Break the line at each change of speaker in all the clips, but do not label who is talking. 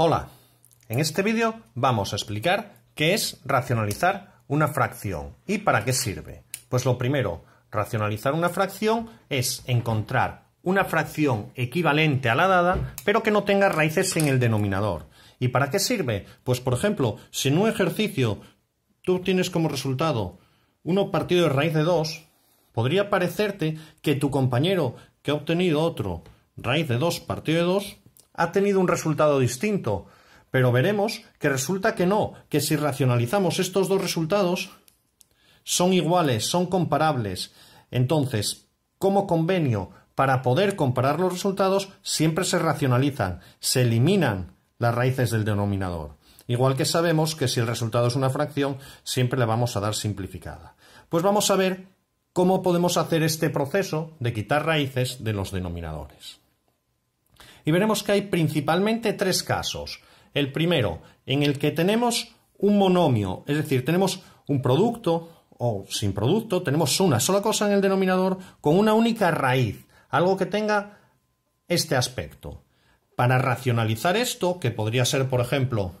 Hola, en este vídeo vamos a explicar qué es racionalizar una fracción y para qué sirve. Pues lo primero, racionalizar una fracción es encontrar una fracción equivalente a la dada, pero que no tenga raíces en el denominador. ¿Y para qué sirve? Pues por ejemplo, si en un ejercicio tú tienes como resultado 1 partido de raíz de 2, podría parecerte que tu compañero que ha obtenido otro raíz de 2 partido de 2 ha tenido un resultado distinto. Pero veremos que resulta que no, que si racionalizamos estos dos resultados, son iguales, son comparables. Entonces, como convenio, para poder comparar los resultados, siempre se racionalizan, se eliminan las raíces del denominador. Igual que sabemos que si el resultado es una fracción, siempre le vamos a dar simplificada. Pues vamos a ver cómo podemos hacer este proceso de quitar raíces de los denominadores y veremos que hay principalmente tres casos. El primero, en el que tenemos un monomio, es decir, tenemos un producto o sin producto, tenemos una sola cosa en el denominador con una única raíz, algo que tenga este aspecto. Para racionalizar esto, que podría ser, por ejemplo,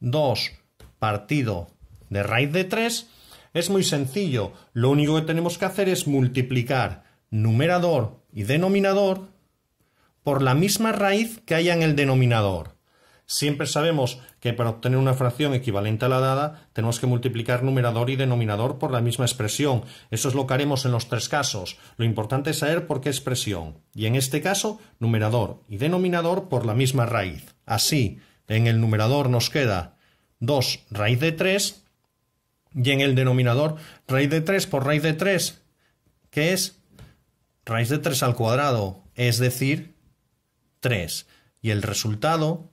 2 partido de raíz de 3, es muy sencillo. Lo único que tenemos que hacer es multiplicar numerador y denominador por la misma raíz que haya en el denominador. Siempre sabemos que para obtener una fracción equivalente a la dada tenemos que multiplicar numerador y denominador por la misma expresión. Eso es lo que haremos en los tres casos. Lo importante es saber por qué expresión. Y en este caso, numerador y denominador por la misma raíz. Así, en el numerador nos queda 2 raíz de 3 y en el denominador raíz de 3 por raíz de 3, que es raíz de 3 al cuadrado, es decir, 3 y el resultado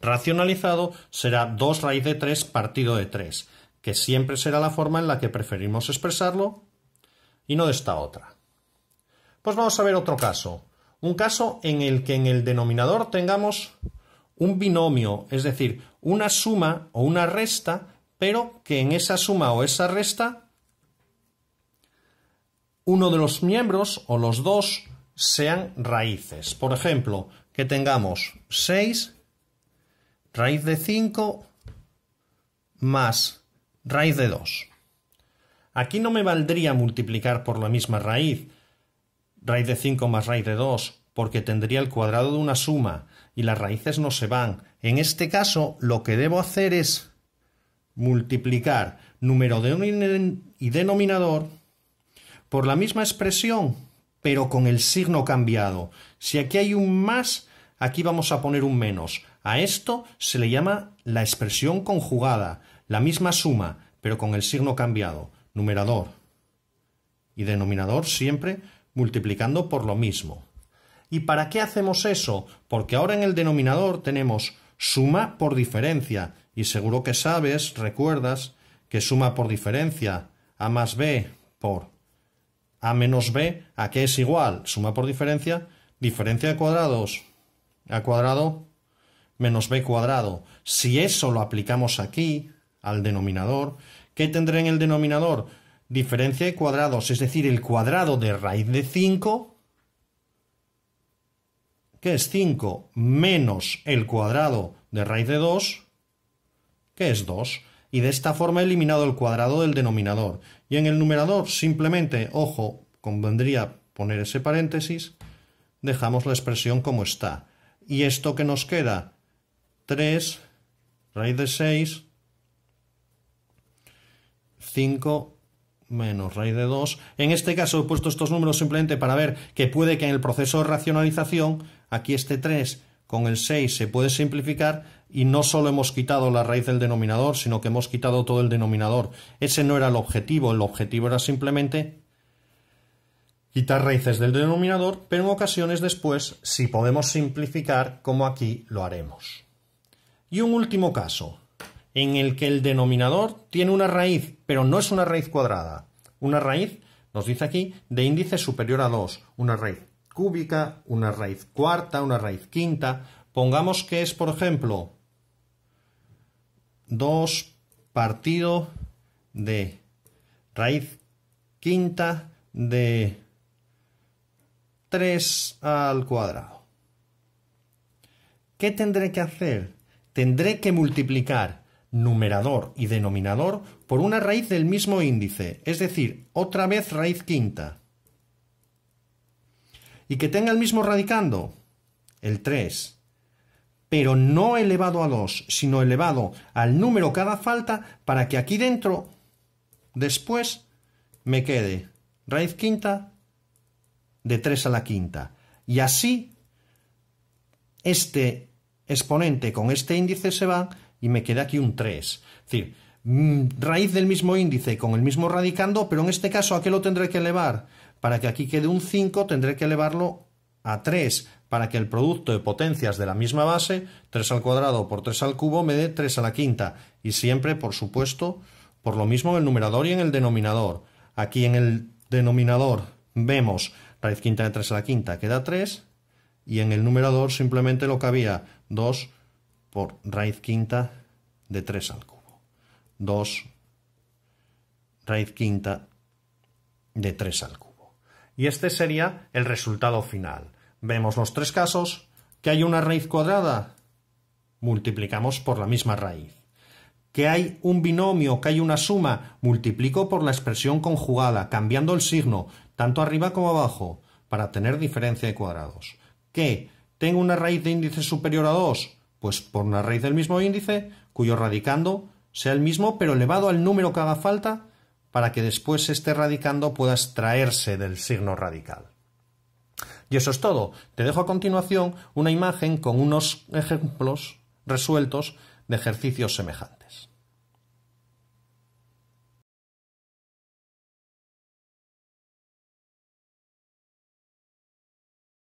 racionalizado será 2 raíz de 3 partido de 3, que siempre será la forma en la que preferimos expresarlo y no de esta otra. Pues vamos a ver otro caso, un caso en el que en el denominador tengamos un binomio, es decir, una suma o una resta, pero que en esa suma o esa resta uno de los miembros o los dos sean raíces. Por ejemplo, que tengamos 6 raíz de 5 más raíz de 2. Aquí no me valdría multiplicar por la misma raíz, raíz de 5 más raíz de 2, porque tendría el cuadrado de una suma y las raíces no se van. En este caso, lo que debo hacer es multiplicar número de y denominador por la misma expresión pero con el signo cambiado. Si aquí hay un más, aquí vamos a poner un menos. A esto se le llama la expresión conjugada, la misma suma, pero con el signo cambiado, numerador y denominador siempre multiplicando por lo mismo. ¿Y para qué hacemos eso? Porque ahora en el denominador tenemos suma por diferencia, y seguro que sabes, recuerdas, que suma por diferencia, A más B por a menos b, a qué es igual, suma por diferencia, diferencia de cuadrados, a cuadrado menos b cuadrado. Si eso lo aplicamos aquí, al denominador, ¿qué tendré en el denominador? Diferencia de cuadrados, es decir, el cuadrado de raíz de 5, que es 5, menos el cuadrado de raíz de 2, que es 2 y de esta forma he eliminado el cuadrado del denominador. Y en el numerador simplemente, ojo, convendría poner ese paréntesis, dejamos la expresión como está. Y esto que nos queda, 3 raíz de 6, 5 menos raíz de 2. En este caso he puesto estos números simplemente para ver que puede que en el proceso de racionalización aquí este 3 con el 6 se puede simplificar y no solo hemos quitado la raíz del denominador, sino que hemos quitado todo el denominador. Ese no era el objetivo, el objetivo era simplemente quitar raíces del denominador, pero en ocasiones después, si podemos simplificar, como aquí lo haremos. Y un último caso, en el que el denominador tiene una raíz, pero no es una raíz cuadrada, una raíz, nos dice aquí, de índice superior a 2, una raíz cúbica, una raíz cuarta, una raíz quinta. Pongamos que es, por ejemplo, 2 partido de raíz quinta de 3 al cuadrado. ¿Qué tendré que hacer? Tendré que multiplicar numerador y denominador por una raíz del mismo índice, es decir, otra vez raíz quinta y que tenga el mismo radicando, el 3, pero no elevado a 2, sino elevado al número que falta para que aquí dentro, después, me quede raíz quinta de 3 a la quinta. Y así, este exponente con este índice se va y me queda aquí un 3. Es decir, mm, raíz del mismo índice con el mismo radicando, pero en este caso, ¿a qué lo tendré que elevar? Para que aquí quede un 5 tendré que elevarlo a 3 para que el producto de potencias de la misma base, 3 al cuadrado por 3 al cubo, me dé 3 a la quinta. Y siempre, por supuesto, por lo mismo en el numerador y en el denominador. Aquí en el denominador vemos raíz quinta de 3 a la quinta, queda 3. Y en el numerador simplemente lo que había, 2 por raíz quinta de 3 al cubo. 2 raíz quinta de 3 al cubo y este sería el resultado final. Vemos los tres casos, que hay una raíz cuadrada, multiplicamos por la misma raíz. Que hay un binomio, que hay una suma, multiplico por la expresión conjugada, cambiando el signo, tanto arriba como abajo, para tener diferencia de cuadrados. Que tengo una raíz de índice superior a 2, pues por una raíz del mismo índice, cuyo radicando sea el mismo, pero elevado al número que haga falta, para que después esté radicando pueda extraerse del signo radical. Y eso es todo. Te dejo a continuación una imagen con unos ejemplos resueltos de ejercicios semejantes.